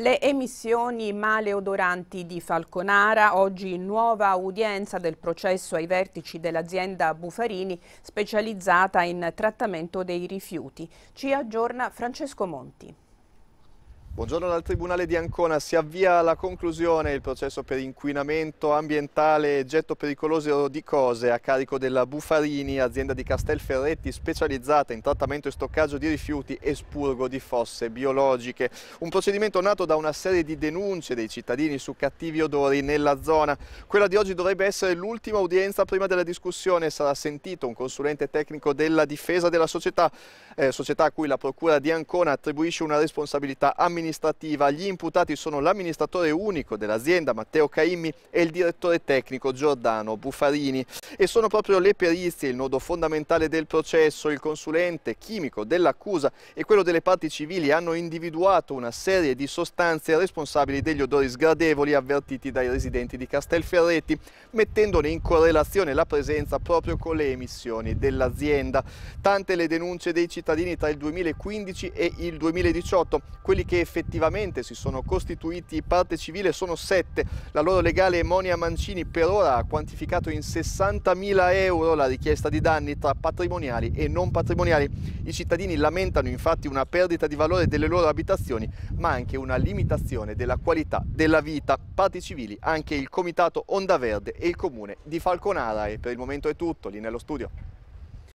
Le emissioni maleodoranti di Falconara, oggi nuova udienza del processo ai vertici dell'azienda Bufarini specializzata in trattamento dei rifiuti. Ci aggiorna Francesco Monti. Buongiorno dal Tribunale di Ancona, si avvia alla conclusione il processo per inquinamento ambientale e getto pericoloso di cose a carico della Bufarini, azienda di Castelferretti specializzata in trattamento e stoccaggio di rifiuti e spurgo di fosse biologiche. Un procedimento nato da una serie di denunce dei cittadini su cattivi odori nella zona. Quella di oggi dovrebbe essere l'ultima udienza prima della discussione, sarà sentito un consulente tecnico della difesa della società, eh, società a cui la Procura di Ancona attribuisce una responsabilità amministrativa amministrativa. Gli imputati sono l'amministratore unico dell'azienda Matteo Caimmi e il direttore tecnico Giordano Buffarini e sono proprio le perizie il nodo fondamentale del processo. Il consulente chimico dell'accusa e quello delle parti civili hanno individuato una serie di sostanze responsabili degli odori sgradevoli avvertiti dai residenti di Castelferretti, mettendone in correlazione la presenza proprio con le emissioni dell'azienda. Tante le denunce dei cittadini tra il 2015 e il 2018, quelli che effettivamente si sono costituiti parte civile sono sette. La loro legale Monia Mancini per ora ha quantificato in 60.000 euro la richiesta di danni tra patrimoniali e non patrimoniali. I cittadini lamentano infatti una perdita di valore delle loro abitazioni, ma anche una limitazione della qualità della vita. Parti civili, anche il Comitato Onda Verde e il Comune di Falconara. E per il momento è tutto, lì nello studio.